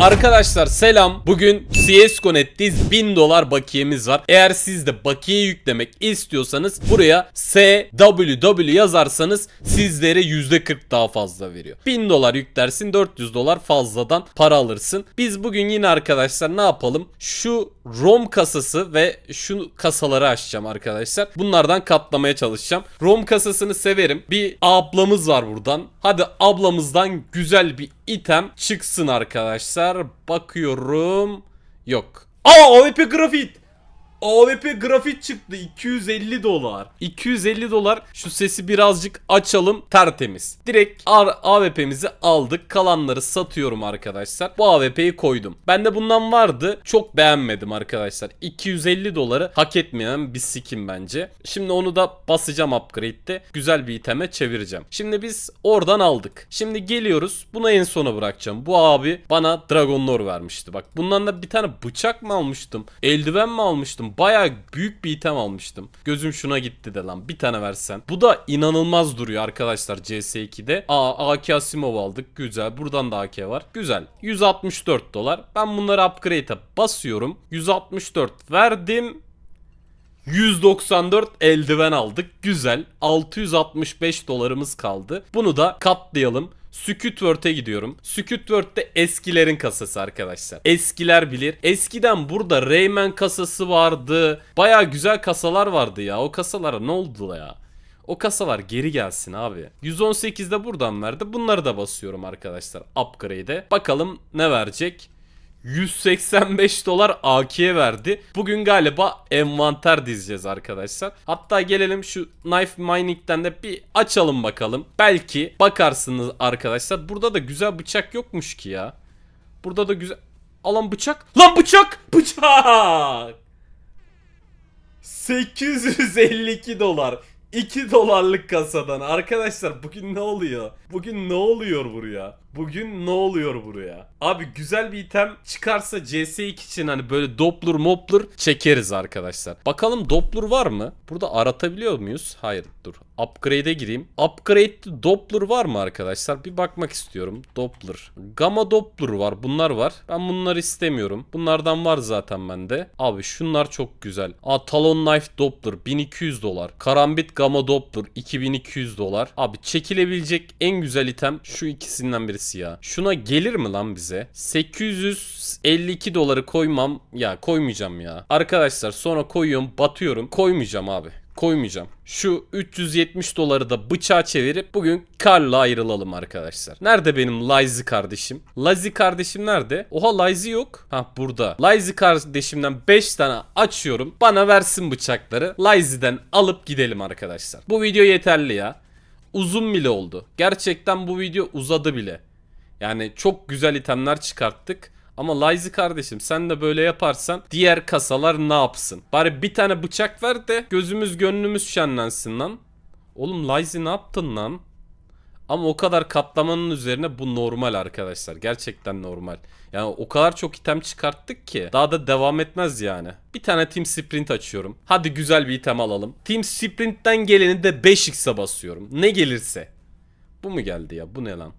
Arkadaşlar selam. Bugün CSGO.net'teyiz. 1000 dolar bakiyemiz var. Eğer siz de bakiye yüklemek istiyorsanız buraya SWW yazarsanız sizlere %40 daha fazla veriyor. 1000 dolar yüklersin 400 dolar fazladan para alırsın. Biz bugün yine arkadaşlar ne yapalım? Şu ROM kasası ve şu kasaları açacağım arkadaşlar. Bunlardan katlamaya çalışacağım. ROM kasasını severim. Bir ablamız var buradan. Hadi ablamızdan güzel bir item çıksın arkadaşlar. Bakıyorum. Yok. Aa OVP grafit. AWP grafit çıktı 250 dolar. 250 dolar şu sesi birazcık açalım tertemiz. Direkt AWP'mizi aldık. Kalanları satıyorum arkadaşlar. Bu AWP'yi koydum. Ben de bundan vardı. Çok beğenmedim arkadaşlar. 250 doları hak etmeyen bir skin bence. Şimdi onu da basacağım upgrade'de. Güzel bir iteme çevireceğim. Şimdi biz oradan aldık. Şimdi geliyoruz. Buna en sona bırakacağım. Bu abi bana Dragon Lore vermişti. Bak bundan da bir tane bıçak mı almıştım? Eldiven mi almıştım? Baya büyük bir item almıştım. Gözüm şuna gitti de lan bir tane versen. Bu da inanılmaz duruyor arkadaşlar CS2'de. Aa AK Asimov aldık güzel. Buradan da AK var. Güzel. 164 dolar. Ben bunları upgrade'e basıyorum. 164 verdim. 194 eldiven aldık. Güzel. 665 dolarımız kaldı. Bunu da katlayalım. Squidward'e gidiyorum. Squidward'de eskilerin kasası arkadaşlar. Eskiler bilir. Eskiden burada Rayman kasası vardı. Baya güzel kasalar vardı ya. O kasalara ne oldu ya? O kasalar geri gelsin abi. 118 de buradan verdi. Bunları da basıyorum arkadaşlar. Upgrade'e. Bakalım ne verecek. 185 dolar AK'ye verdi. Bugün galiba envanter dizeceğiz arkadaşlar. Hatta gelelim şu Knife Mining'den de bir açalım bakalım. Belki bakarsınız arkadaşlar. Burada da güzel bıçak yokmuş ki ya. Burada da güzel... Alan bıçak. Lan bıçak! Bıçak! 852 dolar. 2 dolarlık kasadan. Arkadaşlar bugün ne oluyor? Bugün ne oluyor buraya? Bugün ne oluyor buraya? Abi güzel bir item çıkarsa CS2 için hani böyle Doppler Mopler çekeriz arkadaşlar. Bakalım Doppler var mı? Burada aratabiliyor muyuz? Hayır dur. Upgrade'e gireyim. Upgrade'li Doppler var mı arkadaşlar? Bir bakmak istiyorum. Doppler. Gamma Doppler var. Bunlar var. Ben bunları istemiyorum. Bunlardan var zaten bende. Abi şunlar çok güzel. Aa Talon Knife Doppler 1200 dolar. Karambit Gamma Doppler 2200 dolar. Abi çekilebilecek en güzel item şu ikisinden birisi ya. Şuna gelir mi lan bize? 852 doları koymam. Ya koymayacağım ya. Arkadaşlar sonra koyuyorum batıyorum. Koymayacağım abi koymayacağım. Şu 370 doları da bıçağa çevirip bugün karla ayrılalım arkadaşlar. Nerede benim Lazy kardeşim? Lazy kardeşim nerede? Oha Lazy yok. Ha burada. Lazy kardeşimden 5 tane açıyorum. Bana versin bıçakları. Lazy'den alıp gidelim arkadaşlar. Bu video yeterli ya. Uzun bile oldu. Gerçekten bu video uzadı bile. Yani çok güzel itemler çıkarttık. Ama Lizy kardeşim sen de böyle yaparsan diğer kasalar ne yapsın? Bari bir tane bıçak ver de gözümüz gönlümüz şenlensin lan. Oğlum Lizy ne yaptın lan? Ama o kadar katlamanın üzerine bu normal arkadaşlar. Gerçekten normal. Yani o kadar çok item çıkarttık ki daha da devam etmez yani. Bir tane Team Sprint açıyorum. Hadi güzel bir item alalım. Team Sprint'ten geleni de 5x'e basıyorum. Ne gelirse. Bu mu geldi ya? Bu ne lan?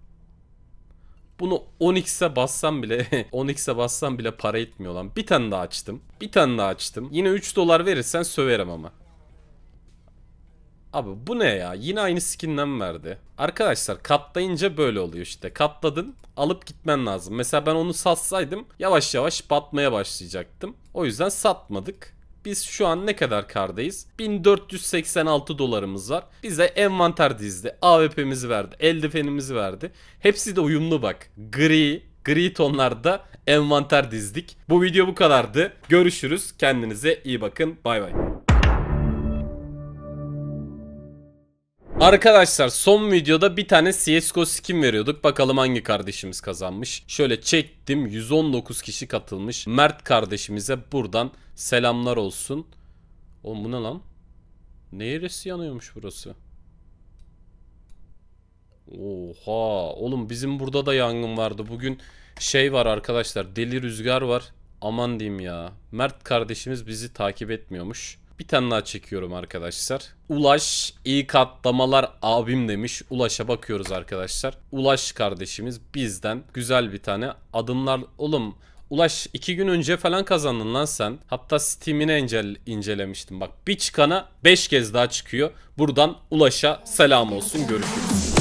Bunu 10x'e bassam bile 10x'e bassam bile para etmiyor lan. Bir tane daha açtım. Bir tane daha açtım. Yine 3 dolar verirsen söverim ama. Abi bu ne ya? Yine aynı skinden verdi. Arkadaşlar katlayınca böyle oluyor işte. Katladın alıp gitmen lazım. Mesela ben onu satsaydım yavaş yavaş batmaya başlayacaktım. O yüzden satmadık. Biz şu an ne kadar kardayız? 1486 dolarımız var. Bize envanter dizdi. AWP'mizi verdi. Eldivenimizi verdi. Hepsi de uyumlu bak. Gri, gri tonlarda envanter dizdik. Bu video bu kadardı. Görüşürüz. Kendinize iyi bakın. Bay bay. Arkadaşlar son videoda bir tane CSGO skin veriyorduk. Bakalım hangi kardeşimiz kazanmış. Şöyle çektim 119 kişi katılmış. Mert kardeşimize buradan selamlar olsun. Oğlum bu ne lan? Neresi yanıyormuş burası? Oha oğlum bizim burada da yangın vardı. Bugün şey var arkadaşlar deli rüzgar var. Aman diyeyim ya. Mert kardeşimiz bizi takip etmiyormuş. Bir tane daha çekiyorum arkadaşlar. Ulaş iyi katlamalar abim demiş. Ulaş'a bakıyoruz arkadaşlar. Ulaş kardeşimiz bizden güzel bir tane adımlar. Oğlum Ulaş iki gün önce falan kazandın lan sen. Hatta Steam'ini incel incelemiştim. Bak bir çıkana beş kez daha çıkıyor. Buradan Ulaş'a selam olsun görüşürüz.